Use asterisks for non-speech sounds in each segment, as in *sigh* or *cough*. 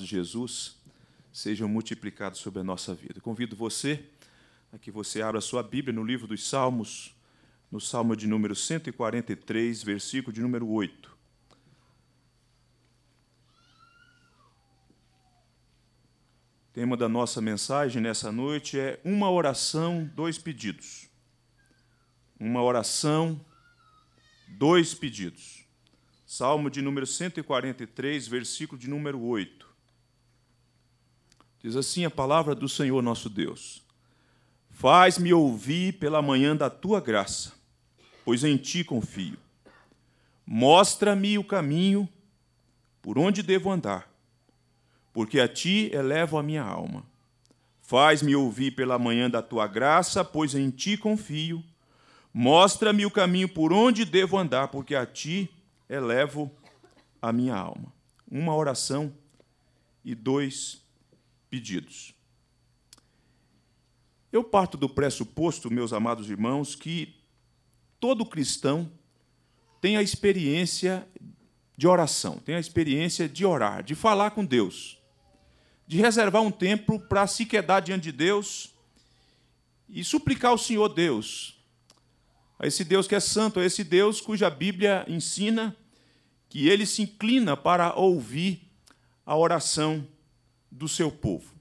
de Jesus sejam multiplicados sobre a nossa vida. convido você a que você abra sua Bíblia no livro dos Salmos, no Salmo de número 143, versículo de número 8. O tema da nossa mensagem nessa noite é uma oração, dois pedidos. Uma oração, dois pedidos. Salmo de número 143, versículo de número 8. Diz assim a palavra do Senhor nosso Deus: Faz-me ouvir pela manhã da tua graça, pois em ti confio. Mostra-me o caminho por onde devo andar, porque a ti elevo a minha alma. Faz-me ouvir pela manhã da tua graça, pois em ti confio. Mostra-me o caminho por onde devo andar, porque a ti elevo a minha alma. Uma oração e dois pedidos. Eu parto do pressuposto, meus amados irmãos, que todo cristão tem a experiência de oração, tem a experiência de orar, de falar com Deus, de reservar um tempo para se quedar diante de Deus e suplicar ao Senhor Deus, a esse Deus que é santo, a esse Deus cuja Bíblia ensina que ele se inclina para ouvir a oração do seu povo.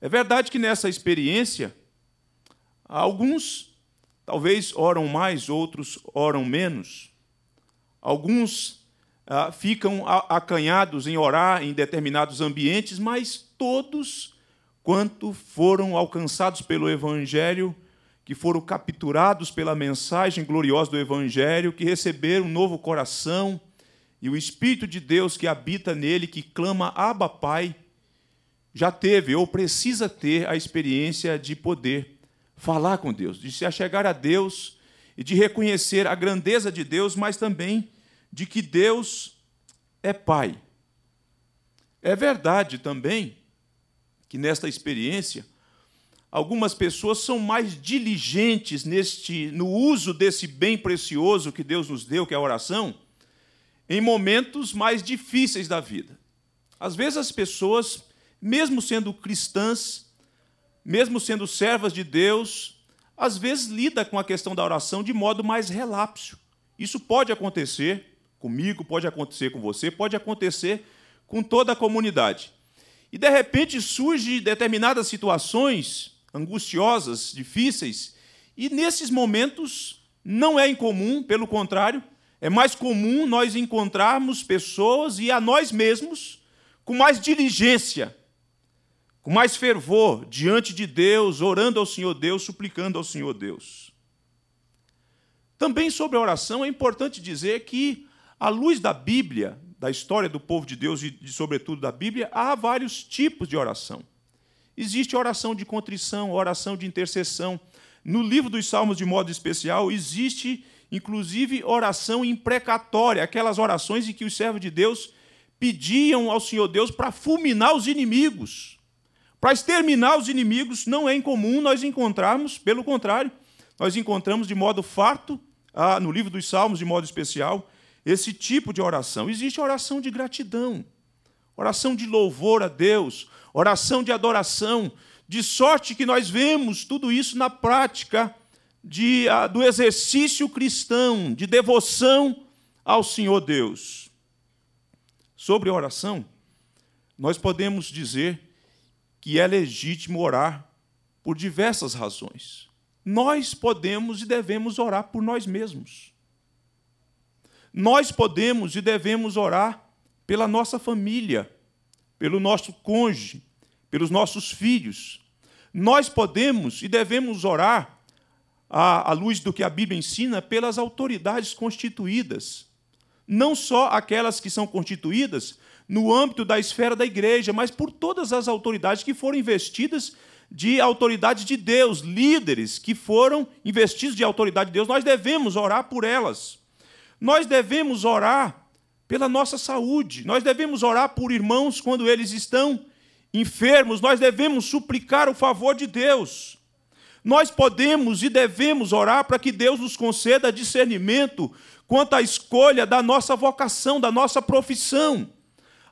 É verdade que nessa experiência, alguns talvez oram mais, outros oram menos. Alguns ah, ficam acanhados em orar em determinados ambientes, mas todos quanto foram alcançados pelo Evangelho, que foram capturados pela mensagem gloriosa do Evangelho, que receberam um novo coração e o Espírito de Deus que habita nele, que clama Abba Pai já teve ou precisa ter a experiência de poder falar com Deus, de se achegar a Deus e de reconhecer a grandeza de Deus, mas também de que Deus é Pai. É verdade também que nesta experiência algumas pessoas são mais diligentes neste no uso desse bem precioso que Deus nos deu, que é a oração, em momentos mais difíceis da vida. Às vezes as pessoas mesmo sendo cristãs, mesmo sendo servas de Deus, às vezes lida com a questão da oração de modo mais relapso. Isso pode acontecer comigo, pode acontecer com você, pode acontecer com toda a comunidade. E de repente surgem determinadas situações angustiosas, difíceis, e nesses momentos não é incomum, pelo contrário, é mais comum nós encontrarmos pessoas e a nós mesmos com mais diligência com mais fervor diante de Deus, orando ao Senhor Deus, suplicando ao Senhor Deus. Também sobre a oração é importante dizer que, à luz da Bíblia, da história do povo de Deus e, sobretudo, da Bíblia, há vários tipos de oração. Existe oração de contrição, oração de intercessão. No livro dos Salmos, de modo especial, existe, inclusive, oração imprecatória, aquelas orações em que os servos de Deus pediam ao Senhor Deus para fulminar os inimigos. Para exterminar os inimigos, não é incomum nós encontrarmos, pelo contrário, nós encontramos de modo farto, ah, no livro dos Salmos, de modo especial, esse tipo de oração. Existe oração de gratidão, oração de louvor a Deus, oração de adoração, de sorte que nós vemos tudo isso na prática de, ah, do exercício cristão, de devoção ao Senhor Deus. Sobre oração, nós podemos dizer que é legítimo orar por diversas razões. Nós podemos e devemos orar por nós mesmos. Nós podemos e devemos orar pela nossa família, pelo nosso cônjuge, pelos nossos filhos. Nós podemos e devemos orar, à, luz do que a Bíblia ensina, pelas autoridades constituídas. Não só aquelas que são constituídas no âmbito da esfera da igreja, mas por todas as autoridades que foram investidas de autoridade de Deus, líderes que foram investidos de autoridade de Deus, nós devemos orar por elas. Nós devemos orar pela nossa saúde, nós devemos orar por irmãos quando eles estão enfermos, nós devemos suplicar o favor de Deus. Nós podemos e devemos orar para que Deus nos conceda discernimento quanto à escolha da nossa vocação, da nossa profissão.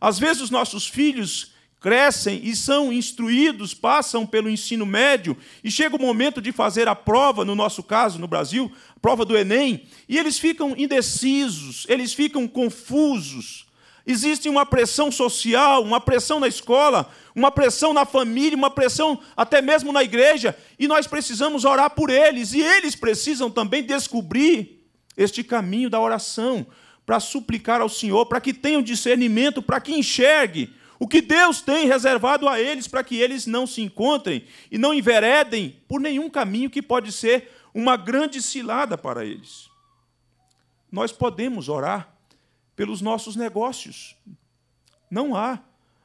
Às vezes os nossos filhos crescem e são instruídos, passam pelo ensino médio e chega o momento de fazer a prova, no nosso caso, no Brasil, a prova do Enem, e eles ficam indecisos, eles ficam confusos. Existe uma pressão social, uma pressão na escola, uma pressão na família, uma pressão até mesmo na igreja, e nós precisamos orar por eles, e eles precisam também descobrir este caminho da oração, para suplicar ao Senhor, para que tenham discernimento, para que enxergue o que Deus tem reservado a eles, para que eles não se encontrem e não enveredem por nenhum caminho que pode ser uma grande cilada para eles. Nós podemos orar pelos nossos negócios. Não há,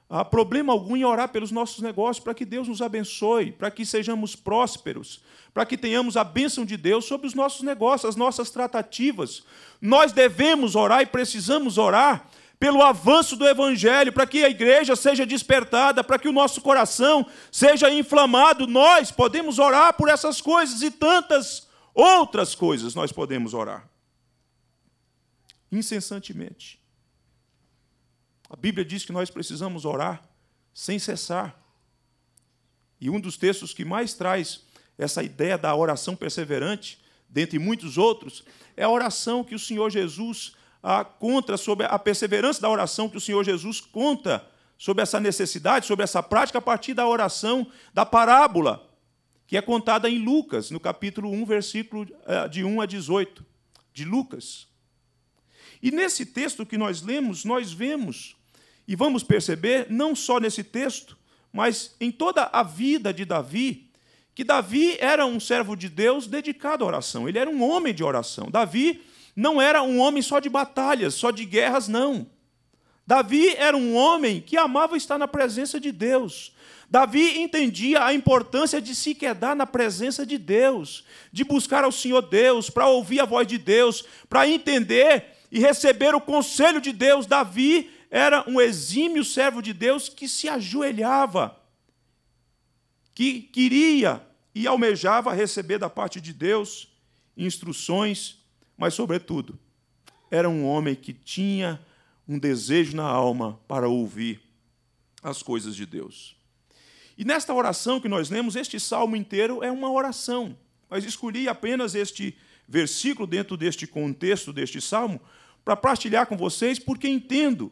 há problema algum em orar pelos nossos negócios, para que Deus nos abençoe, para que sejamos prósperos, para que tenhamos a bênção de Deus sobre os nossos negócios, as nossas tratativas. Nós devemos orar e precisamos orar pelo avanço do Evangelho, para que a igreja seja despertada, para que o nosso coração seja inflamado. Nós podemos orar por essas coisas e tantas outras coisas nós podemos orar. Incessantemente. A Bíblia diz que nós precisamos orar sem cessar. E um dos textos que mais traz essa ideia da oração perseverante, dentre muitos outros, é a oração que o Senhor Jesus ah, conta sobre a perseverança da oração que o Senhor Jesus conta sobre essa necessidade, sobre essa prática, a partir da oração da parábola, que é contada em Lucas, no capítulo 1, versículo eh, de 1 a 18, de Lucas. E nesse texto que nós lemos, nós vemos e vamos perceber, não só nesse texto, mas em toda a vida de Davi, que Davi era um servo de Deus dedicado à oração, ele era um homem de oração. Davi não era um homem só de batalhas, só de guerras, não. Davi era um homem que amava estar na presença de Deus. Davi entendia a importância de se quedar na presença de Deus, de buscar ao Senhor Deus, para ouvir a voz de Deus, para entender e receber o conselho de Deus. Davi era um exímio servo de Deus que se ajoelhava, que queria e almejava receber da parte de Deus instruções, mas, sobretudo, era um homem que tinha um desejo na alma para ouvir as coisas de Deus. E nesta oração que nós lemos, este salmo inteiro é uma oração, mas escolhi apenas este versículo dentro deste contexto deste salmo para partilhar com vocês, porque entendo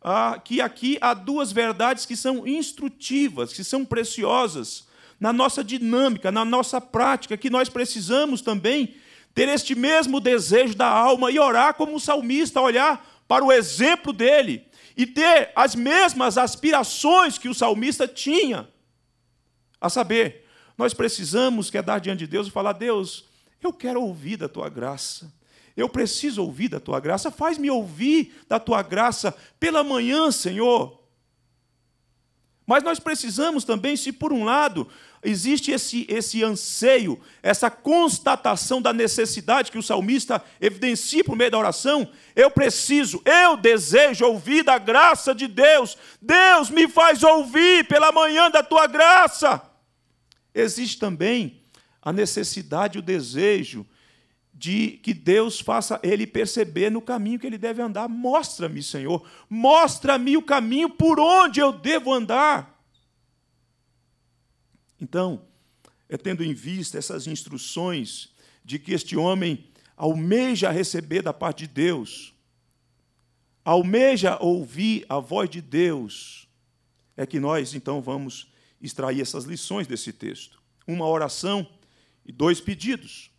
ah, que aqui há duas verdades que são instrutivas, que são preciosas na nossa dinâmica, na nossa prática, que nós precisamos também ter este mesmo desejo da alma e orar como um salmista, olhar para o exemplo dele e ter as mesmas aspirações que o salmista tinha. A saber, nós precisamos quedar é diante de Deus e falar: Deus, eu quero ouvir da tua graça. Eu preciso ouvir da tua graça. Faz-me ouvir da tua graça pela manhã, Senhor. Mas nós precisamos também, se por um lado existe esse, esse anseio, essa constatação da necessidade que o salmista evidencia por meio da oração. Eu preciso, eu desejo ouvir da graça de Deus. Deus me faz ouvir pela manhã da tua graça. Existe também a necessidade, o desejo de que Deus faça ele perceber no caminho que ele deve andar. Mostra-me, Senhor, mostra-me o caminho por onde eu devo andar. Então, é tendo em vista essas instruções de que este homem almeja receber da parte de Deus, almeja ouvir a voz de Deus, é que nós então vamos extrair essas lições desse texto. Uma oração e dois pedidos.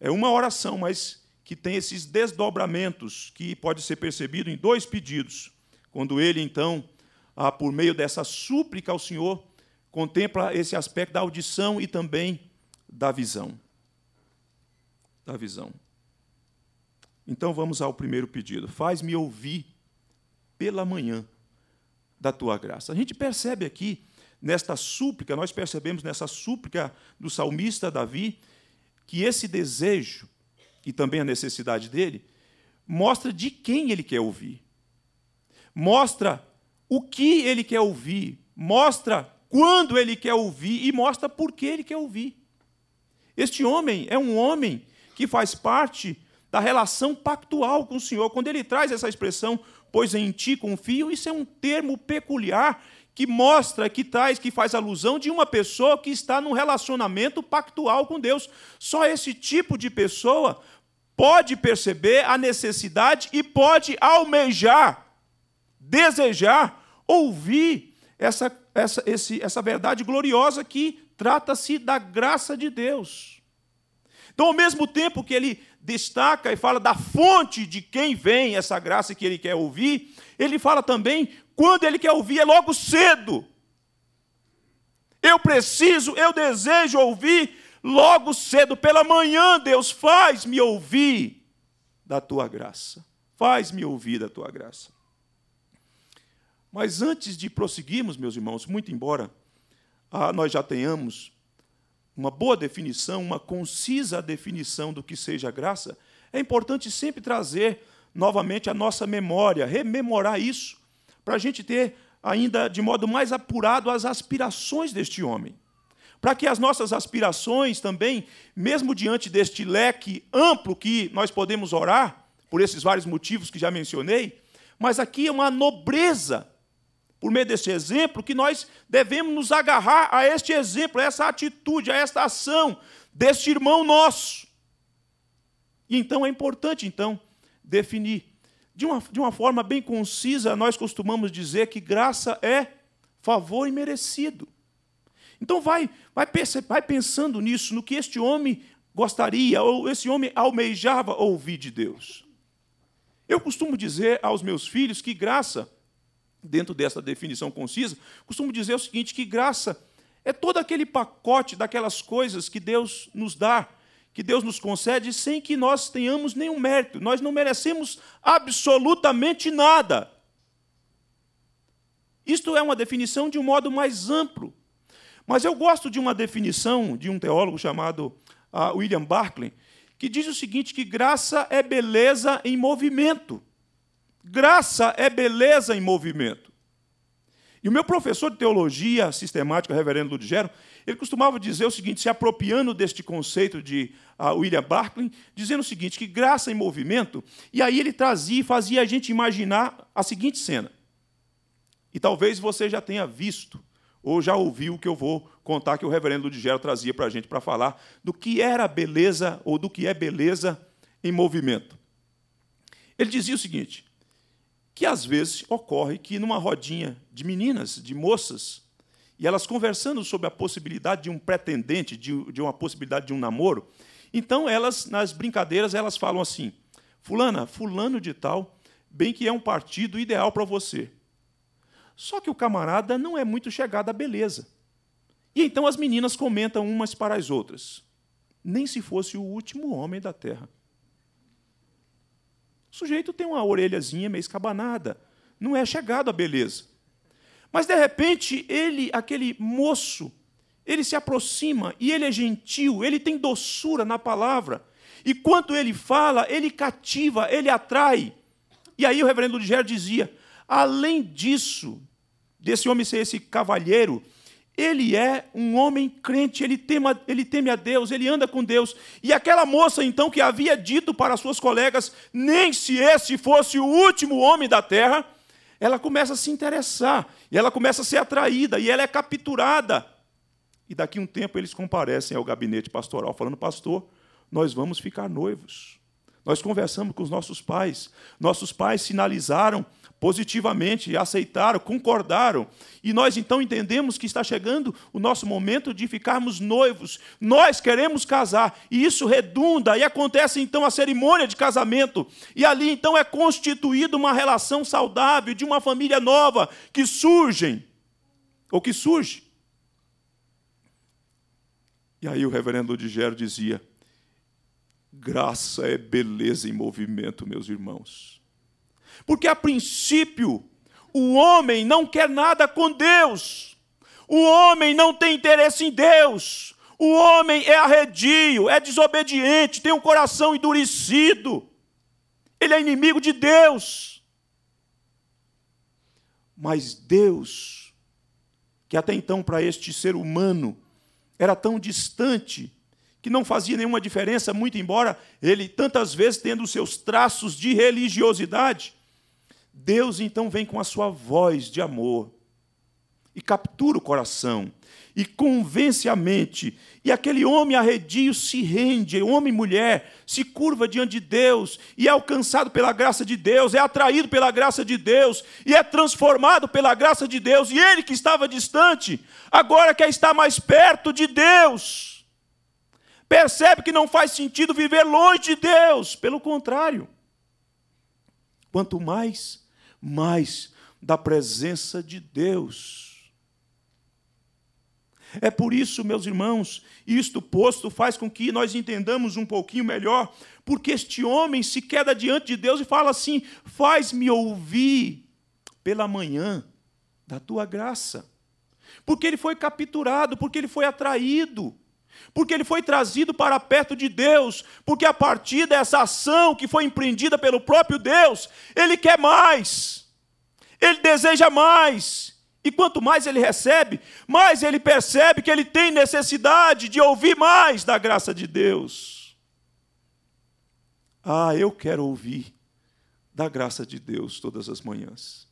É uma oração, mas que tem esses desdobramentos que pode ser percebido em dois pedidos. Quando ele então, ah, por meio dessa súplica ao Senhor, contempla esse aspecto da audição e também da visão. Da visão. Então vamos ao primeiro pedido. Faz-me ouvir pela manhã da tua graça. A gente percebe aqui, nesta súplica, nós percebemos nessa súplica do salmista Davi, que esse desejo e também a necessidade dele mostra de quem ele quer ouvir. Mostra o que ele quer ouvir, mostra quando ele quer ouvir e mostra por que ele quer ouvir. Este homem é um homem que faz parte da relação pactual com o Senhor. Quando ele traz essa expressão, pois em ti confio, isso é um termo peculiar que mostra, que traz, que faz alusão de uma pessoa que está num relacionamento pactual com Deus. Só esse tipo de pessoa pode perceber a necessidade e pode almejar, desejar, ouvir essa, essa, esse, essa verdade gloriosa que trata-se da graça de Deus. Então, ao mesmo tempo que ele destaca e fala da fonte de quem vem essa graça que ele quer ouvir, ele fala também quando ele quer ouvir, é logo cedo. Eu preciso, eu desejo ouvir logo cedo, pela manhã, Deus, faz-me ouvir da tua graça. Faz-me ouvir da tua graça. Mas antes de prosseguirmos, meus irmãos, muito embora ah, nós já tenhamos uma boa definição, uma concisa definição do que seja graça, é importante sempre trazer novamente a nossa memória, rememorar isso, para a gente ter ainda de modo mais apurado as aspirações deste homem. Para que as nossas aspirações também, mesmo diante deste leque amplo que nós podemos orar, por esses vários motivos que já mencionei, mas aqui é uma nobreza por meio desse exemplo, que nós devemos nos agarrar a este exemplo, a essa atitude, a esta ação deste irmão nosso. E então é importante então definir de uma, de uma forma bem concisa, nós costumamos dizer que graça é favor imerecido. Então vai, vai, vai pensando nisso, no que este homem gostaria, ou esse homem almejava ouvir de Deus. Eu costumo dizer aos meus filhos que graça dentro dessa definição concisa, costumo dizer o seguinte: que graça é todo aquele pacote daquelas coisas que Deus nos dá, que Deus nos concede, sem que nós tenhamos nenhum mérito. Nós não merecemos absolutamente nada. Isto é uma definição de um modo mais amplo. Mas eu gosto de uma definição de um teólogo chamado ah, William Barclay, que diz o seguinte: que graça é beleza em movimento. Graça é beleza em movimento. E o meu professor de teologia sistemática, reverendo Ludigero, ele costumava dizer o seguinte, se apropriando deste conceito de ah, William Barclay, dizendo o seguinte, que graça em movimento, e aí ele trazia e fazia a gente imaginar a seguinte cena. E talvez você já tenha visto ou já ouviu o que eu vou contar que o reverendo Ludigero trazia para a gente para falar do que era beleza ou do que é beleza em movimento. Ele dizia o seguinte: que às vezes ocorre que numa rodinha de meninas, de moças, e elas conversando sobre a possibilidade de um pretendente, de, de uma possibilidade de um namoro, então elas, nas brincadeiras, elas falam assim: Fulana, fulano de tal, bem que é um partido ideal para você. Só que o camarada não é muito chegado à beleza. E então as meninas comentam umas para as outras: nem se fosse o último homem da terra. O sujeito tem uma orelhazinha meio escabanada, não é chegado à beleza. Mas de repente, ele, aquele moço, ele se aproxima e ele é gentil, ele tem doçura na palavra. E quando ele fala, ele cativa, ele atrai. E aí o reverendo Ligério dizia: além disso, desse homem ser esse cavalheiro, ele é um homem crente, ele, tema, ele teme a Deus, ele anda com Deus. E aquela moça, então, que havia dito para suas colegas, nem se esse fosse o último homem da terra, ela começa a se interessar, e ela começa a ser atraída, e ela é capturada. E daqui a um tempo eles comparecem ao gabinete pastoral, falando: Pastor, nós vamos ficar noivos. Nós conversamos com os nossos pais, nossos pais sinalizaram positivamente, aceitaram, concordaram. E nós então entendemos que está chegando o nosso momento de ficarmos noivos. Nós queremos casar, e isso redunda, e acontece então a cerimônia de casamento. E ali então é constituída uma relação saudável de uma família nova que surgem, ou que surge. E aí o reverendo Ludigero dizia: graça é beleza em movimento, meus irmãos. Porque a princípio, o homem não quer nada com Deus. O homem não tem interesse em Deus. O homem é arredio, é desobediente, tem um coração endurecido. Ele é inimigo de Deus. Mas Deus, que até então para este ser humano era tão distante, que não fazia nenhuma diferença, muito embora ele tantas vezes tendo seus traços de religiosidade, Deus então vem com a sua voz de amor e captura o coração e convence a mente. E aquele homem arredio se rende, homem e mulher, se curva diante de Deus e é alcançado pela graça de Deus, é atraído pela graça de Deus e é transformado pela graça de Deus. E ele que estava distante, agora quer estar mais perto de Deus. Percebe que não faz sentido viver longe de Deus, pelo contrário. Quanto mais mais da presença de Deus. É por isso, meus irmãos, isto posto faz com que nós entendamos um pouquinho melhor, porque este homem se queda diante de Deus e fala assim: Faz-me ouvir pela manhã da tua graça. Porque ele foi capturado, porque ele foi atraído porque ele foi trazido para perto de Deus, porque a partir dessa ação que foi empreendida pelo próprio Deus, ele quer mais, ele deseja mais. E quanto mais ele recebe, mais ele percebe que ele tem necessidade de ouvir mais da graça de Deus. Ah, eu quero ouvir da graça de Deus todas as manhãs.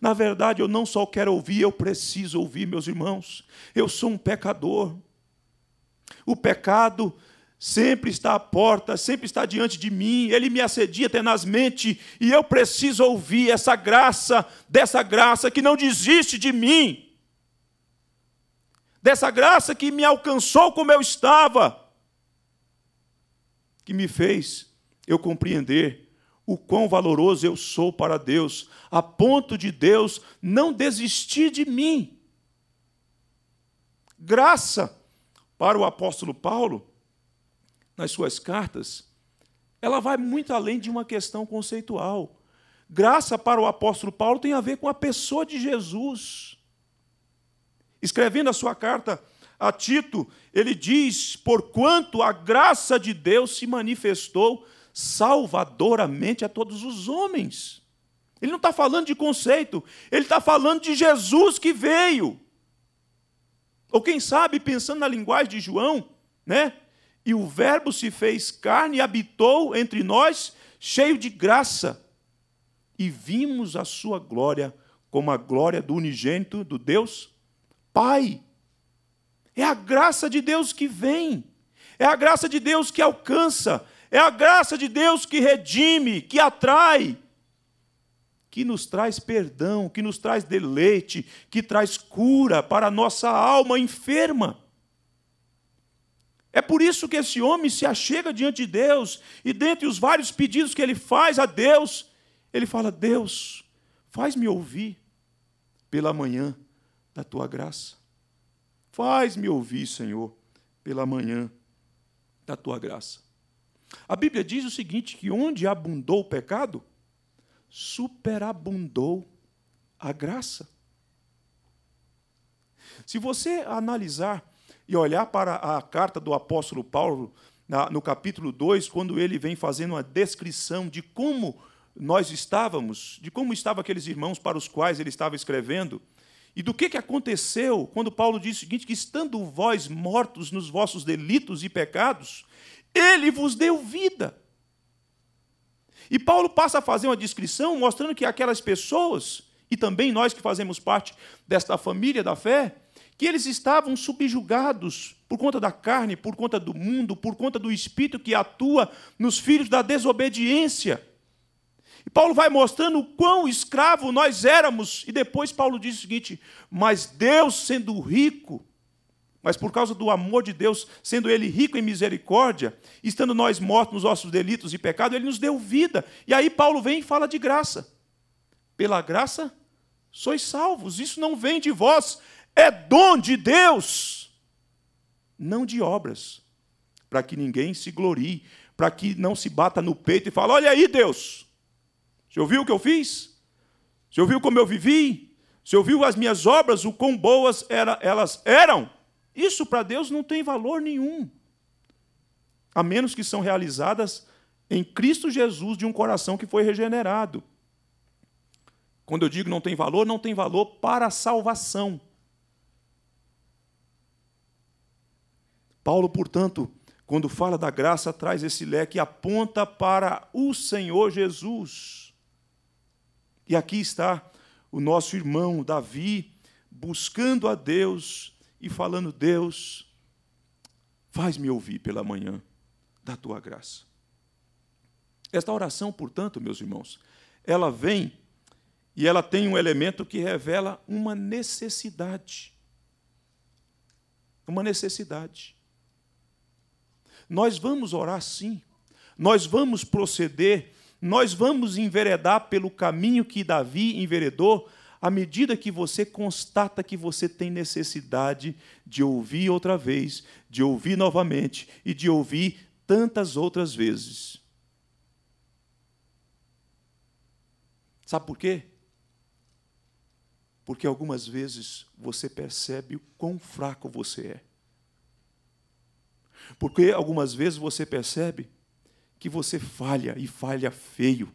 Na verdade, eu não só quero ouvir, eu preciso ouvir, meus irmãos. Eu sou um pecador. O pecado sempre está à porta, sempre está diante de mim, ele me assedia tenazmente, e eu preciso ouvir essa graça, dessa graça que não desiste de mim, dessa graça que me alcançou como eu estava, que me fez eu compreender o quão valoroso eu sou para Deus, a ponto de Deus não desistir de mim. Graça para o apóstolo Paulo, nas suas cartas, ela vai muito além de uma questão conceitual. Graça para o apóstolo Paulo tem a ver com a pessoa de Jesus. Escrevendo a sua carta a Tito, ele diz: Porquanto a graça de Deus se manifestou salvadoramente a todos os homens. Ele não está falando de conceito, ele está falando de Jesus que veio. Ou quem sabe, pensando na linguagem de João, né? E o Verbo se fez carne e habitou entre nós, cheio de graça. E vimos a sua glória como a glória do unigênito do Deus Pai. É a graça de Deus que vem. É a graça de Deus que alcança. É a graça de Deus que redime, que atrai, que nos traz perdão, que nos traz deleite, que traz cura para a nossa alma enferma. É por isso que esse homem se achega diante de Deus e, dentre os vários pedidos que ele faz a Deus, ele fala: Deus, faz-me ouvir pela manhã da tua graça. Faz-me ouvir, Senhor, pela manhã da tua graça. A Bíblia diz o seguinte: que onde abundou o pecado, superabundou a graça. Se você analisar e olhar para a carta do apóstolo Paulo, no capítulo 2, quando ele vem fazendo uma descrição de como nós estávamos, de como estavam aqueles irmãos para os quais ele estava escrevendo, e do que, que aconteceu quando Paulo diz o seguinte: que estando vós mortos nos vossos delitos e pecados, ele vos deu vida. E Paulo passa a fazer uma descrição mostrando que aquelas pessoas, e também nós que fazemos parte desta família da fé, que eles estavam subjugados por conta da carne, por conta do mundo, por conta do espírito que atua nos filhos da desobediência. E Paulo vai mostrando o quão escravo nós éramos, e depois Paulo diz o seguinte: Mas Deus, sendo rico, mas por causa do amor de Deus, sendo Ele rico em misericórdia, estando nós mortos nos nossos delitos e pecado, Ele nos deu vida. E aí Paulo vem e fala de graça. Pela graça sois salvos. Isso não vem de vós, é dom de Deus, não de obras, para que ninguém se glorie, para que não se bata no peito e fale: Olha aí, Deus, você ouviu o que eu fiz? Você ouviu como eu vivi? Você ouviu as minhas obras, o quão boas era, elas eram? Isso para Deus não tem valor nenhum, a menos que são realizadas em Cristo Jesus de um coração que foi regenerado. Quando eu digo não tem valor, não tem valor para a salvação. Paulo, portanto, quando fala da graça, traz esse leque e aponta para o Senhor Jesus. E aqui está o nosso irmão Davi buscando a Deus e falando: Deus, faz-me ouvir pela manhã da tua graça. Esta oração, portanto, meus irmãos, ela vem e ela tem um elemento que revela uma necessidade. Uma necessidade. Nós vamos orar sim, nós vamos proceder, nós vamos enveredar pelo caminho que Davi enveredou, à medida que você constata que você tem necessidade de ouvir outra vez, de ouvir novamente e de ouvir tantas outras vezes. Sabe por quê? Porque algumas vezes você percebe o quão fraco você é. Porque algumas vezes você percebe que você falha e falha feio.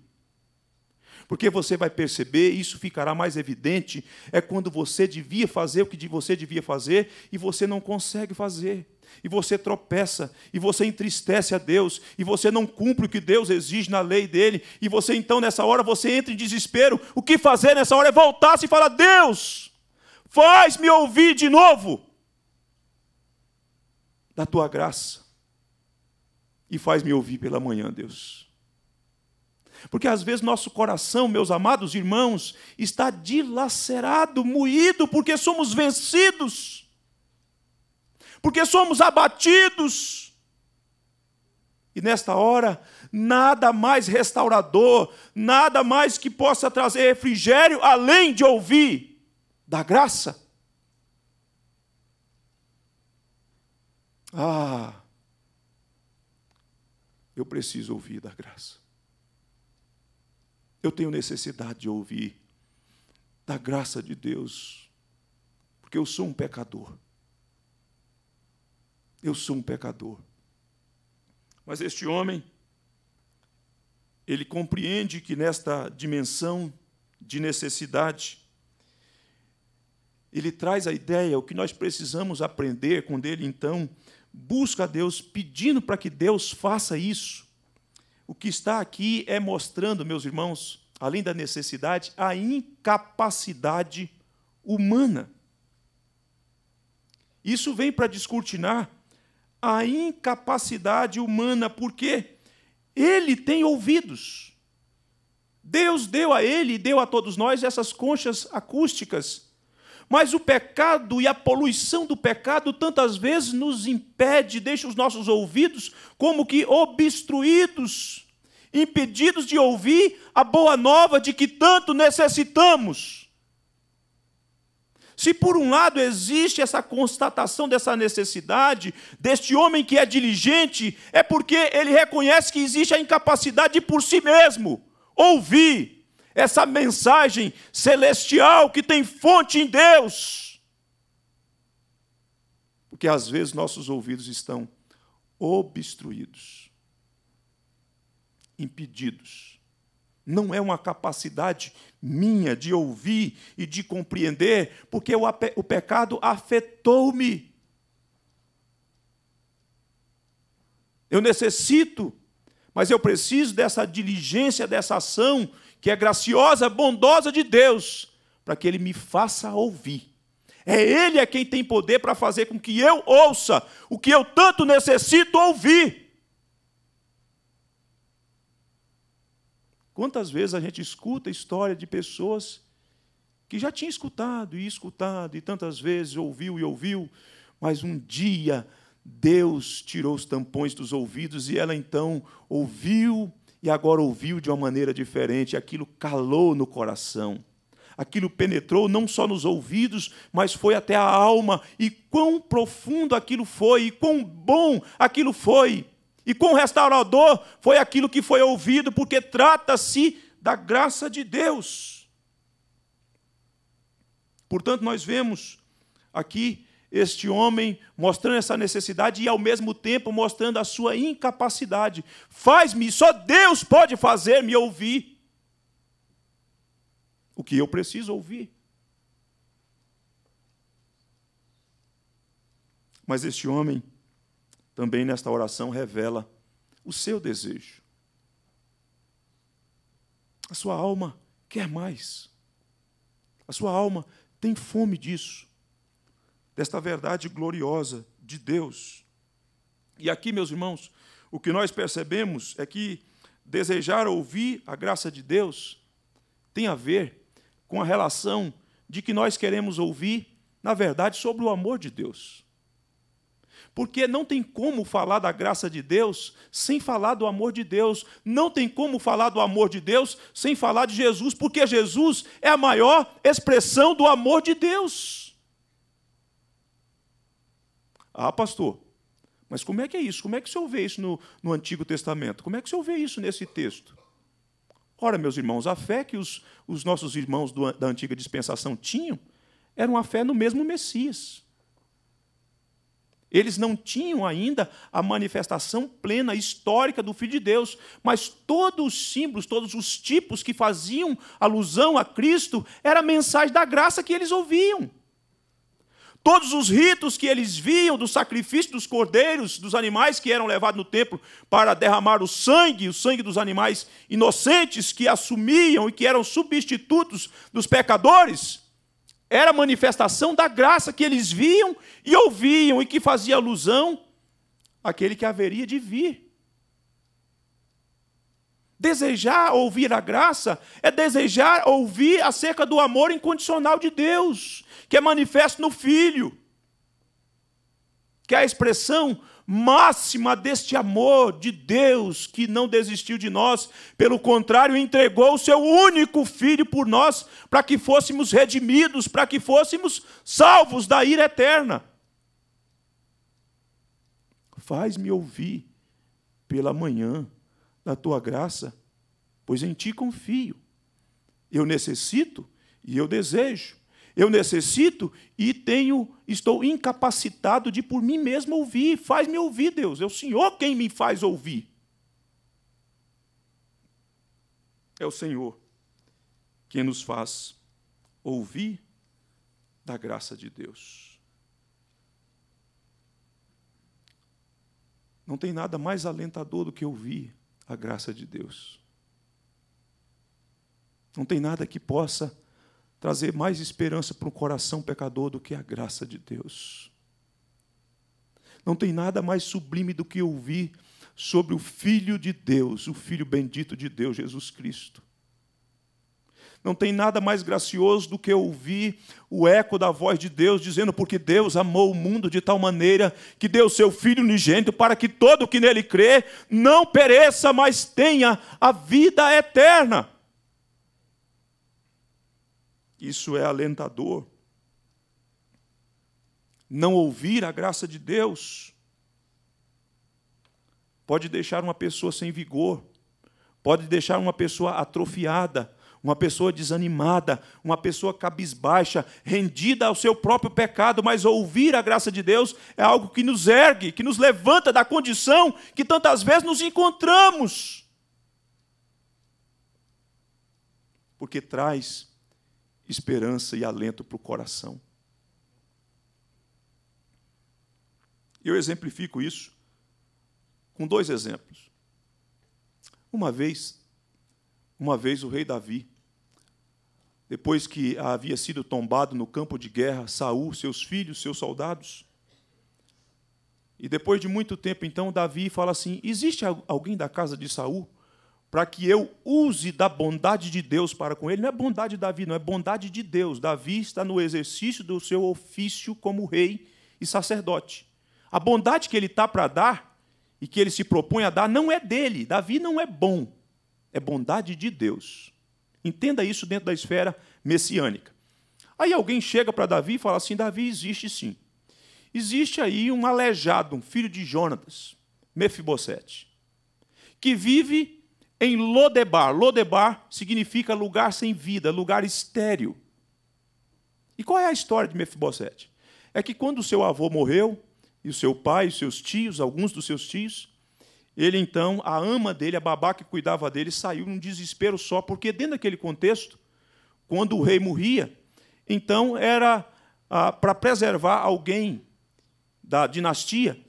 Porque você vai perceber, isso ficará mais evidente, é quando você devia fazer o que você devia fazer e você não consegue fazer. E você tropeça, e você entristece a Deus, e você não cumpre o que Deus exige na lei dele, e você então nessa hora você entra em desespero. O que fazer nessa hora é voltar-se e falar: "Deus, faz-me ouvir de novo da tua graça e faz-me ouvir pela manhã, Deus." Porque às vezes nosso coração, meus amados irmãos, está dilacerado, moído, porque somos vencidos, porque somos abatidos. E nesta hora, nada mais restaurador, nada mais que possa trazer refrigério além de ouvir da graça. Ah, eu preciso ouvir da graça. Eu tenho necessidade de ouvir da graça de Deus, porque eu sou um pecador. Eu sou um pecador. Mas este homem, ele compreende que nesta dimensão de necessidade, ele traz a ideia, o que nós precisamos aprender quando ele então busca a Deus, pedindo para que Deus faça isso. O que está aqui é mostrando, meus irmãos, além da necessidade, a incapacidade humana. Isso vem para descortinar a incapacidade humana, porque ele tem ouvidos. Deus deu a ele e deu a todos nós essas conchas acústicas mas o pecado e a poluição do pecado tantas vezes nos impede, deixa os nossos ouvidos como que obstruídos, impedidos de ouvir a boa nova de que tanto necessitamos. Se por um lado existe essa constatação dessa necessidade, deste homem que é diligente, é porque ele reconhece que existe a incapacidade de por si mesmo ouvir essa mensagem celestial que tem fonte em Deus. Porque às vezes nossos ouvidos estão obstruídos, impedidos. Não é uma capacidade minha de ouvir e de compreender, porque o, o pecado afetou-me. Eu necessito, mas eu preciso dessa diligência, dessa ação que é graciosa, bondosa de Deus, para que ele me faça ouvir. É ele é quem tem poder para fazer com que eu ouça o que eu tanto necessito ouvir. Quantas vezes a gente escuta a história de pessoas que já tinha escutado e escutado e tantas vezes ouviu e ouviu, mas um dia Deus tirou os tampões dos ouvidos e ela então ouviu e agora ouviu de uma maneira diferente, aquilo calou no coração. Aquilo penetrou não só nos ouvidos, mas foi até a alma. E quão profundo aquilo foi, e quão bom aquilo foi. E com restaurador foi aquilo que foi ouvido, porque trata-se da graça de Deus. Portanto, nós vemos aqui este homem, mostrando essa necessidade e ao mesmo tempo mostrando a sua incapacidade. Faz-me, só Deus pode fazer me ouvir o que eu preciso ouvir. Mas este homem também nesta oração revela o seu desejo. A sua alma quer mais. A sua alma tem fome disso desta verdade gloriosa de Deus. E aqui, meus irmãos, o que nós percebemos é que desejar ouvir a graça de Deus tem a ver com a relação de que nós queremos ouvir, na verdade, sobre o amor de Deus. Porque não tem como falar da graça de Deus sem falar do amor de Deus. Não tem como falar do amor de Deus sem falar de Jesus, porque Jesus é a maior expressão do amor de Deus. Ah, pastor, mas como é que é isso? Como é que o senhor vê isso no, no Antigo Testamento? Como é que o senhor vê isso nesse texto? Ora, meus irmãos, a fé que os, os nossos irmãos do, da antiga dispensação tinham era uma fé no mesmo Messias. Eles não tinham ainda a manifestação plena histórica do Filho de Deus, mas todos os símbolos, todos os tipos que faziam alusão a Cristo, era a mensagem da graça que eles ouviam. Todos os ritos que eles viam do sacrifício dos cordeiros, dos animais que eram levados no templo para derramar o sangue, o sangue dos animais inocentes que assumiam e que eram substitutos dos pecadores, era manifestação da graça que eles viam e ouviam e que fazia alusão àquele que haveria de vir. Desejar ouvir a graça é desejar ouvir acerca do amor incondicional de Deus, que é manifesto no Filho, que é a expressão máxima deste amor de Deus que não desistiu de nós, pelo contrário, entregou o seu único filho por nós, para que fôssemos redimidos, para que fôssemos salvos da ira eterna. Faz-me ouvir pela manhã da tua graça, pois em ti confio. Eu necessito e eu desejo. Eu necessito e tenho, estou incapacitado de por mim mesmo ouvir. Faz-me ouvir, Deus. É o Senhor quem me faz ouvir. É o Senhor quem nos faz ouvir da graça de Deus. Não tem nada mais alentador do que ouvir a graça de Deus. Não tem nada que possa trazer mais esperança para um coração pecador do que a graça de Deus. Não tem nada mais sublime do que ouvir sobre o Filho de Deus, o Filho bendito de Deus, Jesus Cristo, não tem nada mais gracioso do que ouvir o eco da voz de Deus dizendo: Porque Deus amou o mundo de tal maneira que deu seu Filho unigênito para que todo que nele crê não pereça, mas tenha a vida eterna. Isso é alentador. Não ouvir a graça de Deus pode deixar uma pessoa sem vigor, pode deixar uma pessoa atrofiada, uma pessoa desanimada, uma pessoa cabisbaixa, rendida ao seu próprio pecado, mas ouvir a graça de Deus é algo que nos ergue, que nos levanta da condição que tantas vezes nos encontramos. Porque traz esperança e alento para o coração. Eu exemplifico isso com dois exemplos. Uma vez, uma vez o rei Davi depois que havia sido tombado no campo de guerra, Saul, seus filhos, seus soldados. E depois de muito tempo, então, Davi fala assim: Existe alguém da casa de Saul para que eu use da bondade de Deus para com ele? Não é bondade de Davi, não, é bondade de Deus. Davi está no exercício do seu ofício como rei e sacerdote. A bondade que ele está para dar e que ele se propõe a dar não é dele. Davi não é bom, é bondade de Deus. Entenda isso dentro da esfera messiânica. Aí alguém chega para Davi e fala assim: Davi existe sim. Existe aí um aleijado, um filho de Jonatas, Mefibosete, que vive em Lodebar. Lodebar significa lugar sem vida, lugar estéril. E qual é a história de Mefibosete? É que quando seu avô morreu, e o seu pai, os seus tios, alguns dos seus tios, ele então, a ama dele, a babá que cuidava dele, saiu num desespero só, porque dentro daquele contexto, quando o rei morria, então era ah, para preservar alguém da dinastia,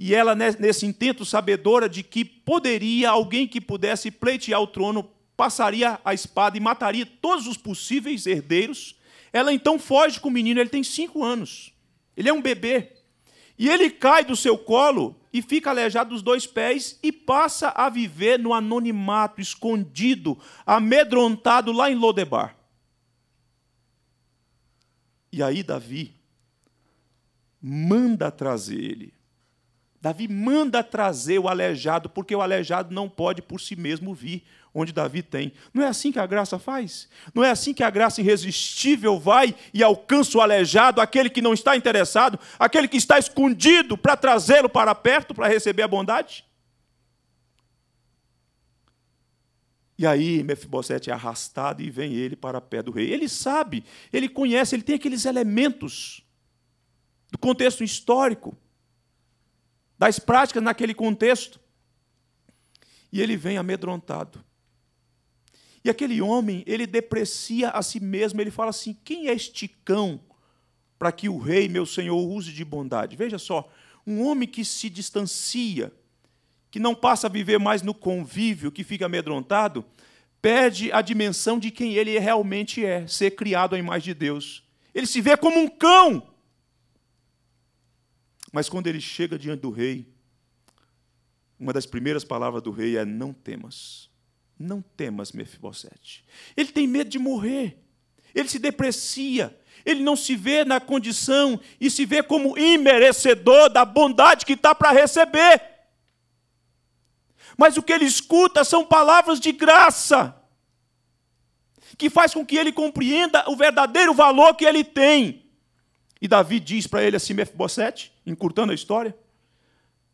e ela, nesse intento, sabedora de que poderia alguém que pudesse pleitear o trono, passaria a espada e mataria todos os possíveis herdeiros, ela então foge com o menino, ele tem cinco anos, ele é um bebê. E ele cai do seu colo e fica aleijado dos dois pés e passa a viver no anonimato, escondido, amedrontado lá em Lodebar. E aí Davi manda trazer ele. Davi manda trazer o aleijado, porque o aleijado não pode por si mesmo vir onde Davi tem. Não é assim que a graça faz? Não é assim que a graça irresistível vai e alcança o aleijado, aquele que não está interessado, aquele que está escondido para trazê-lo para perto para receber a bondade? E aí Mefibosete é arrastado e vem ele para pé do rei. Ele sabe, ele conhece, ele tem aqueles elementos do contexto histórico, das práticas naquele contexto. E ele vem amedrontado. E aquele homem, ele deprecia a si mesmo, ele fala assim: quem é este cão para que o rei, meu senhor, use de bondade? Veja só, um homem que se distancia, que não passa a viver mais no convívio, que fica amedrontado, perde a dimensão de quem ele realmente é, ser criado à imagem de Deus. Ele se vê como um cão. Mas quando ele chega diante do rei, uma das primeiras palavras do rei é: não temas. Não temas Mefibosete. Ele tem medo de morrer. Ele se deprecia. Ele não se vê na condição e se vê como imerecedor da bondade que está para receber. Mas o que ele escuta são palavras de graça, que faz com que ele compreenda o verdadeiro valor que ele tem. E Davi diz para ele assim, Mefibosete, encurtando a história,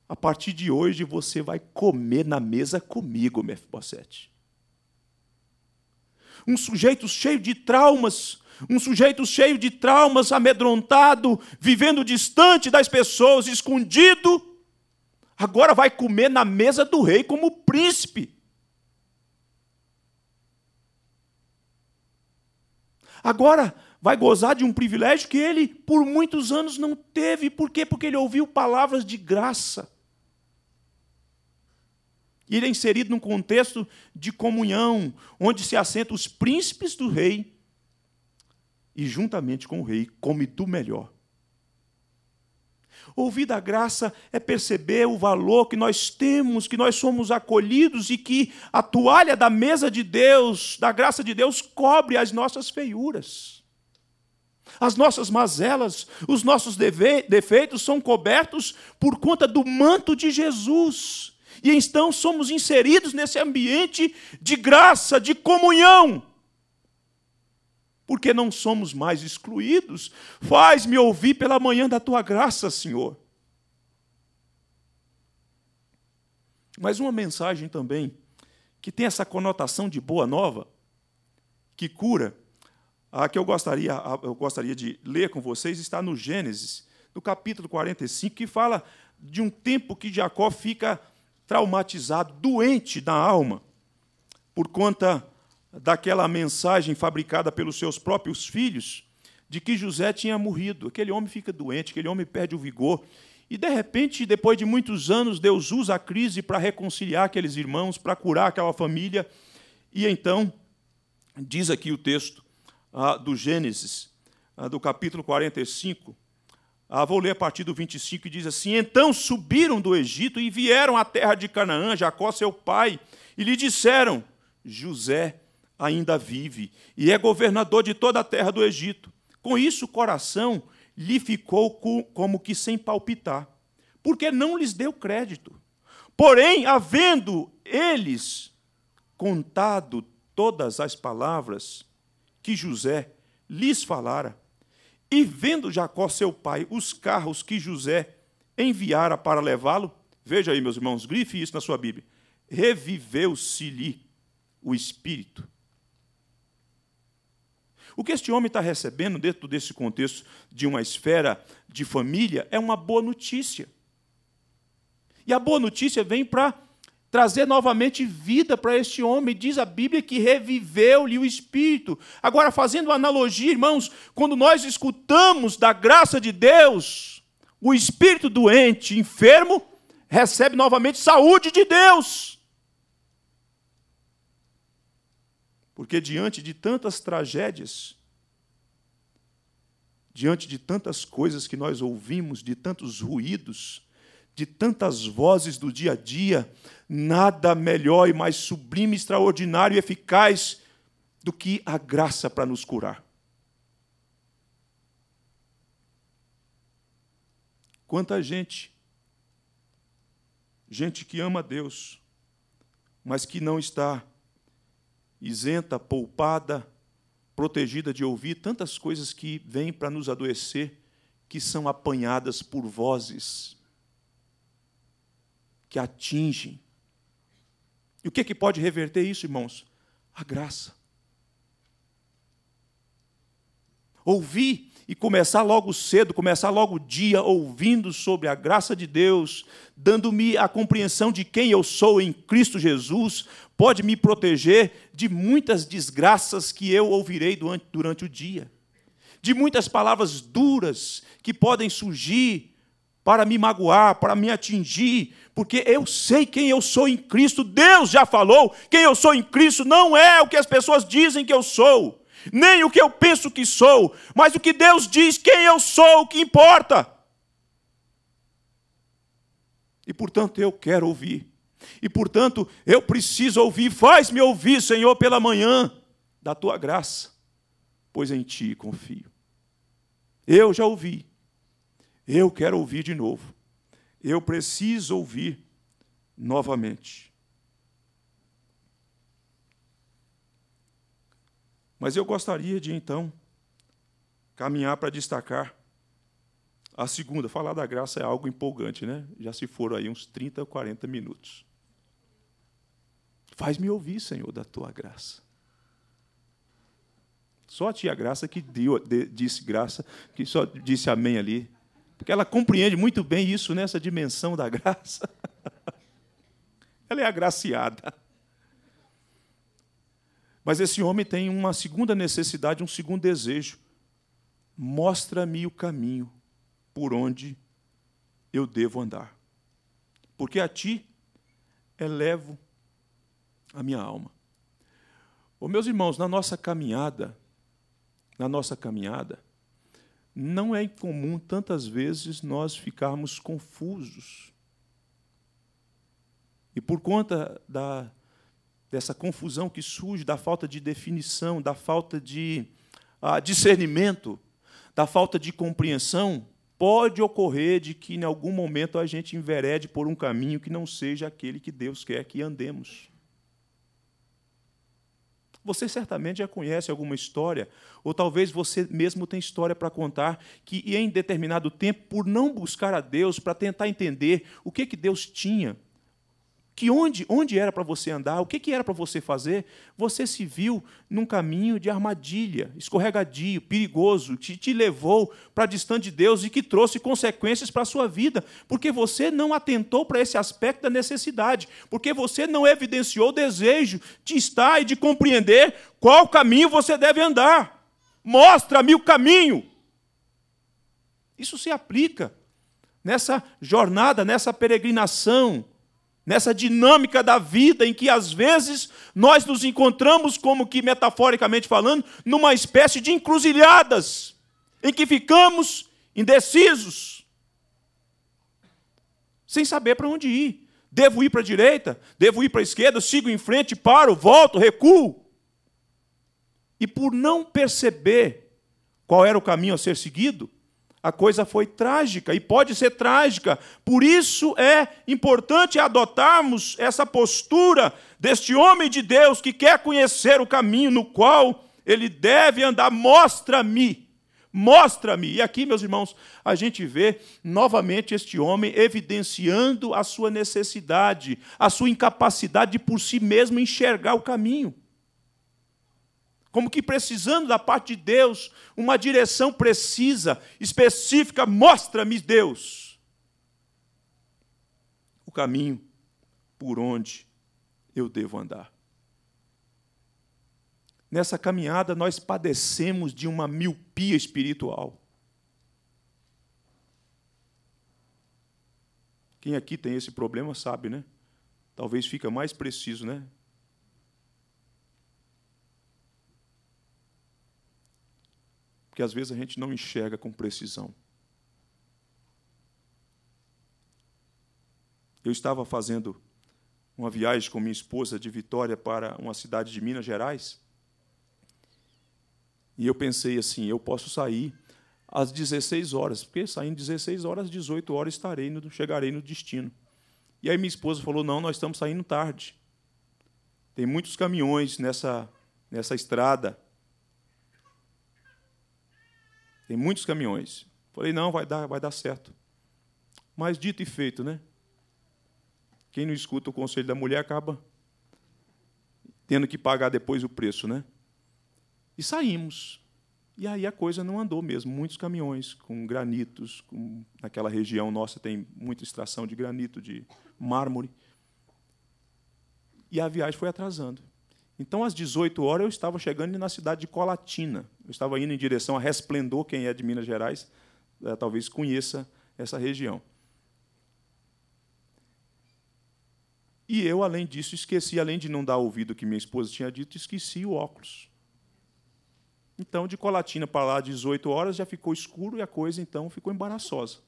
a partir de hoje você vai comer na mesa comigo, Mefibosete um sujeito cheio de traumas, um sujeito cheio de traumas, amedrontado, vivendo distante das pessoas, escondido, agora vai comer na mesa do rei como príncipe. Agora vai gozar de um privilégio que ele por muitos anos não teve. Por quê? Porque ele ouviu palavras de graça. E ele é inserido num contexto de comunhão, onde se assentam os príncipes do rei e, juntamente com o rei, come do melhor. Ouvir da graça é perceber o valor que nós temos, que nós somos acolhidos e que a toalha da mesa de Deus, da graça de Deus, cobre as nossas feiuras. As nossas mazelas, os nossos defeitos são cobertos por conta do manto de Jesus e então somos inseridos nesse ambiente de graça, de comunhão. Porque não somos mais excluídos. Faz-me ouvir pela manhã da tua graça, Senhor. Mas uma mensagem também que tem essa conotação de boa nova, que cura, a que eu gostaria, eu gostaria de ler com vocês, está no Gênesis, no capítulo 45, que fala de um tempo que Jacó fica traumatizado, doente na alma, por conta daquela mensagem fabricada pelos seus próprios filhos de que José tinha morrido. Aquele homem fica doente, aquele homem perde o vigor. E, de repente, depois de muitos anos, Deus usa a crise para reconciliar aqueles irmãos, para curar aquela família. E então, diz aqui o texto ah, do Gênesis, ah, do capítulo 45, ah, vou ler a partir do 25 e diz assim: Então subiram do Egito e vieram à terra de Canaã, Jacó, seu pai, e lhe disseram: José ainda vive e é governador de toda a terra do Egito. Com isso, o coração lhe ficou como que sem palpitar, porque não lhes deu crédito. Porém, havendo eles contado todas as palavras que José lhes falara, e vendo Jacó, seu pai, os carros que José enviara para levá-lo, veja aí, meus irmãos, grife isso na sua Bíblia, reviveu-se-lhe o espírito. O que este homem está recebendo dentro desse contexto de uma esfera de família é uma boa notícia. E a boa notícia vem para trazer novamente vida para este homem. Diz a Bíblia que reviveu-lhe o espírito. Agora, fazendo analogia, irmãos, quando nós escutamos da graça de Deus, o espírito doente, enfermo, recebe novamente saúde de Deus. Porque diante de tantas tragédias, diante de tantas coisas que nós ouvimos, de tantos ruídos, de tantas vozes do dia a dia, nada melhor e mais sublime, extraordinário e eficaz do que a graça para nos curar. Quanta gente, gente que ama Deus, mas que não está isenta, poupada, protegida de ouvir tantas coisas que vêm para nos adoecer, que são apanhadas por vozes que atingem. E o que, é que pode reverter isso, irmãos? A graça. Ouvir e começar logo cedo, começar logo o dia ouvindo sobre a graça de Deus, dando-me a compreensão de quem eu sou em Cristo Jesus, pode me proteger de muitas desgraças que eu ouvirei durante, durante o dia, de muitas palavras duras que podem surgir para me magoar, para me atingir, porque eu sei quem eu sou em Cristo. Deus já falou: quem eu sou em Cristo não é o que as pessoas dizem que eu sou, nem o que eu penso que sou, mas o que Deus diz, quem eu sou, o que importa. E portanto eu quero ouvir. E portanto eu preciso ouvir. Faz-me ouvir, Senhor, pela manhã da tua graça, pois em ti confio. Eu já ouvi. Eu quero ouvir de novo eu preciso ouvir novamente. Mas eu gostaria de então caminhar para destacar a segunda. Falar da graça é algo empolgante, né? Já se foram aí uns 30, 40 minutos. Faz-me ouvir, Senhor, da tua graça. Só a tia Graça que deu, de, disse graça, que só disse amém ali porque ela compreende muito bem isso nessa né, dimensão da graça. *laughs* ela é agraciada. Mas esse homem tem uma segunda necessidade, um segundo desejo. Mostra-me o caminho por onde eu devo andar. Porque a ti elevo a minha alma. Oh, meus irmãos, na nossa caminhada, na nossa caminhada, não é incomum tantas vezes nós ficarmos confusos. E por conta da, dessa confusão que surge, da falta de definição, da falta de ah, discernimento, da falta de compreensão, pode ocorrer de que em algum momento a gente enverede por um caminho que não seja aquele que Deus quer que andemos. Você certamente já conhece alguma história, ou talvez você mesmo tenha história para contar que, em determinado tempo, por não buscar a Deus, para tentar entender o que, que Deus tinha que onde, onde era para você andar, o que, que era para você fazer, você se viu num caminho de armadilha, escorregadio, perigoso, que te levou para distante de Deus e que trouxe consequências para a sua vida, porque você não atentou para esse aspecto da necessidade, porque você não evidenciou o desejo de estar e de compreender qual caminho você deve andar. Mostra-me o caminho. Isso se aplica nessa jornada, nessa peregrinação nessa dinâmica da vida em que às vezes nós nos encontramos, como que metaforicamente falando, numa espécie de encruzilhadas, em que ficamos indecisos, sem saber para onde ir. Devo ir para a direita? Devo ir para a esquerda? Sigo em frente, paro, volto, recuo. E por não perceber qual era o caminho a ser seguido, a coisa foi trágica e pode ser trágica. Por isso é importante adotarmos essa postura deste homem de Deus que quer conhecer o caminho no qual ele deve andar. Mostra-me. Mostra-me. E aqui, meus irmãos, a gente vê novamente este homem evidenciando a sua necessidade, a sua incapacidade de por si mesmo enxergar o caminho como que precisando da parte de Deus, uma direção precisa, específica, mostra-me, Deus, o caminho por onde eu devo andar. Nessa caminhada, nós padecemos de uma miopia espiritual. Quem aqui tem esse problema sabe, né? Talvez fica mais preciso, né? porque às vezes a gente não enxerga com precisão. Eu estava fazendo uma viagem com minha esposa de Vitória para uma cidade de Minas Gerais. E eu pensei assim, eu posso sair às 16 horas, porque saindo 16 horas, às 18 horas estarei no, chegarei no destino. E aí minha esposa falou: "Não, nós estamos saindo tarde. Tem muitos caminhões nessa nessa estrada. Tem muitos caminhões. Falei, não, vai dar, vai dar certo. Mas dito e feito, né? Quem não escuta o conselho da mulher acaba tendo que pagar depois o preço, né? E saímos. E aí a coisa não andou mesmo. Muitos caminhões com granitos, com... naquela região nossa tem muita extração de granito, de mármore. E a viagem foi atrasando. Então, às 18 horas, eu estava chegando na cidade de Colatina. Eu estava indo em direção a Resplendor, quem é de Minas Gerais é, talvez conheça essa região. E eu, além disso, esqueci, além de não dar ouvido ao que minha esposa tinha dito, esqueci o óculos. Então, de Colatina para lá, 18 horas, já ficou escuro e a coisa, então, ficou embaraçosa.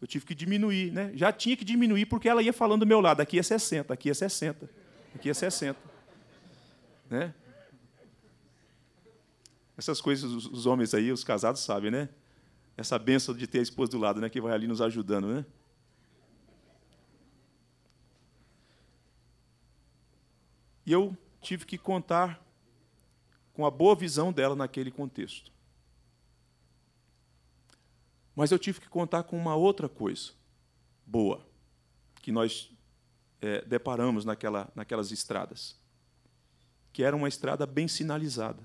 Eu tive que diminuir, né? Já tinha que diminuir, porque ela ia falando do meu lado, aqui é 60, aqui é 60. Aqui é 60. Né? Essas coisas os homens aí, os casados, sabem, né? Essa benção de ter a esposa do lado, né? Que vai ali nos ajudando, né? E eu tive que contar com a boa visão dela naquele contexto. Mas eu tive que contar com uma outra coisa boa que nós é, deparamos naquela, naquelas estradas, que era uma estrada bem sinalizada.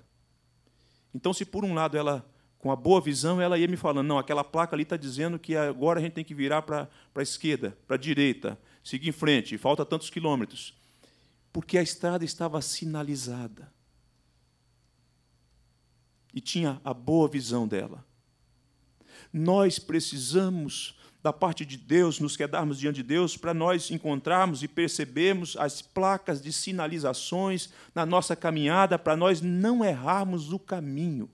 Então, se por um lado ela, com a boa visão, ela ia me falando, não, aquela placa ali está dizendo que agora a gente tem que virar para a esquerda, para a direita, seguir em frente, falta tantos quilômetros. Porque a estrada estava sinalizada. E tinha a boa visão dela. Nós precisamos da parte de Deus, nos quedarmos diante de Deus, para nós encontrarmos e percebermos as placas de sinalizações na nossa caminhada, para nós não errarmos o caminho.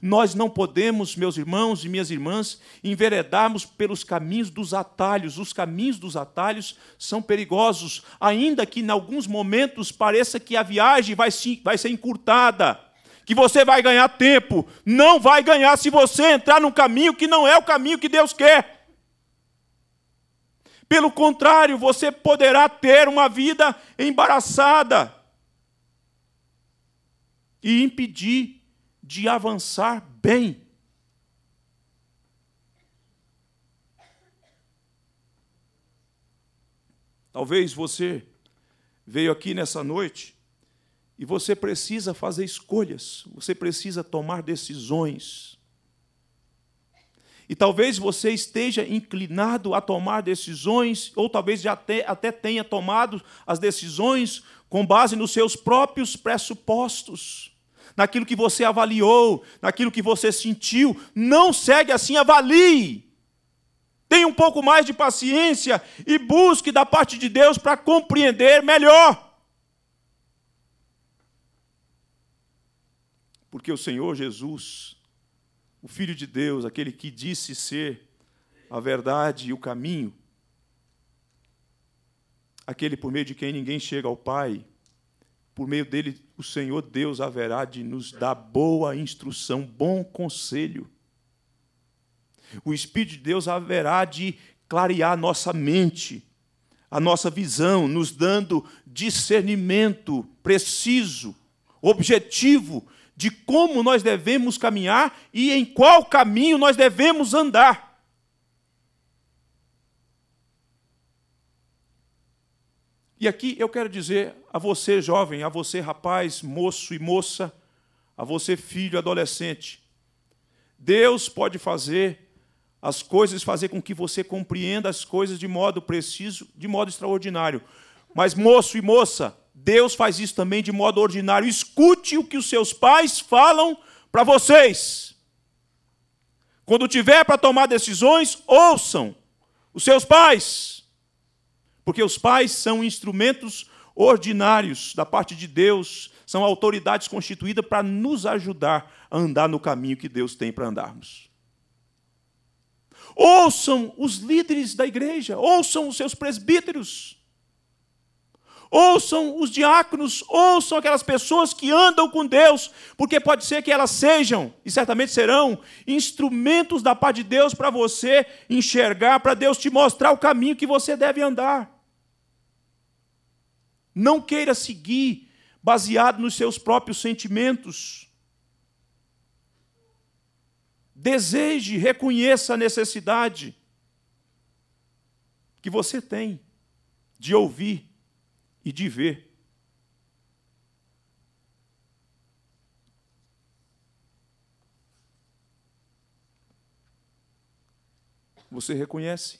Nós não podemos, meus irmãos e minhas irmãs, enveredarmos pelos caminhos dos atalhos. Os caminhos dos atalhos são perigosos, ainda que em alguns momentos pareça que a viagem vai, se, vai ser encurtada que você vai ganhar tempo. Não vai ganhar se você entrar num caminho que não é o caminho que Deus quer. Pelo contrário, você poderá ter uma vida embaraçada e impedir de avançar bem. Talvez você veio aqui nessa noite e você precisa fazer escolhas, você precisa tomar decisões. E talvez você esteja inclinado a tomar decisões, ou talvez já até, até tenha tomado as decisões com base nos seus próprios pressupostos, naquilo que você avaliou, naquilo que você sentiu. Não segue assim, avalie. Tenha um pouco mais de paciência e busque da parte de Deus para compreender melhor. porque o Senhor Jesus, o Filho de Deus, aquele que disse ser a verdade e o caminho, aquele por meio de quem ninguém chega ao Pai, por meio dele o Senhor Deus haverá de nos dar boa instrução, bom conselho. O Espírito de Deus haverá de clarear nossa mente, a nossa visão, nos dando discernimento preciso, objetivo de como nós devemos caminhar e em qual caminho nós devemos andar. E aqui eu quero dizer a você, jovem, a você, rapaz, moço e moça, a você, filho, adolescente: Deus pode fazer as coisas, fazer com que você compreenda as coisas de modo preciso, de modo extraordinário. Mas, moço e moça, Deus faz isso também de modo ordinário. Escute o que os seus pais falam para vocês. Quando tiver para tomar decisões, ouçam os seus pais. Porque os pais são instrumentos ordinários da parte de Deus, são autoridades constituídas para nos ajudar a andar no caminho que Deus tem para andarmos. Ouçam os líderes da igreja, ouçam os seus presbíteros ouçam os diáconos, ouçam aquelas pessoas que andam com Deus, porque pode ser que elas sejam, e certamente serão, instrumentos da paz de Deus para você enxergar, para Deus te mostrar o caminho que você deve andar. Não queira seguir baseado nos seus próprios sentimentos. Deseje, reconheça a necessidade que você tem de ouvir e de ver. Você reconhece,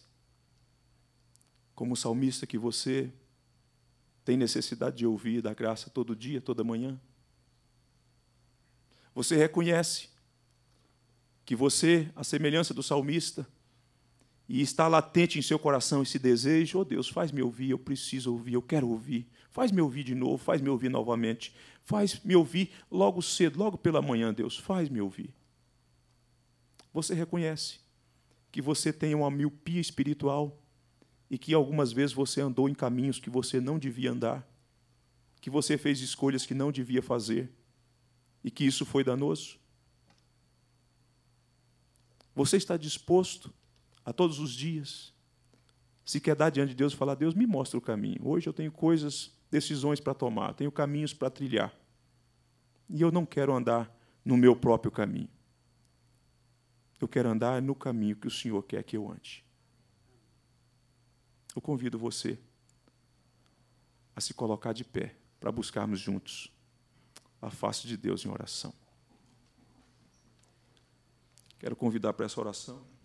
como salmista, que você tem necessidade de ouvir da graça todo dia, toda manhã? Você reconhece que você, a semelhança do salmista, e está latente em seu coração esse desejo, oh Deus, faz-me ouvir, eu preciso ouvir, eu quero ouvir. Faz-me ouvir de novo, faz-me ouvir novamente. Faz-me ouvir logo cedo, logo pela manhã, Deus, faz-me ouvir. Você reconhece que você tem uma miopia espiritual e que algumas vezes você andou em caminhos que você não devia andar, que você fez escolhas que não devia fazer e que isso foi danoso? Você está disposto a todos os dias. Se quer dar diante de Deus e falar, Deus, me mostra o caminho. Hoje eu tenho coisas, decisões para tomar, tenho caminhos para trilhar. E eu não quero andar no meu próprio caminho. Eu quero andar no caminho que o Senhor quer que eu ande. Eu convido você a se colocar de pé para buscarmos juntos a face de Deus em oração. Quero convidar para essa oração.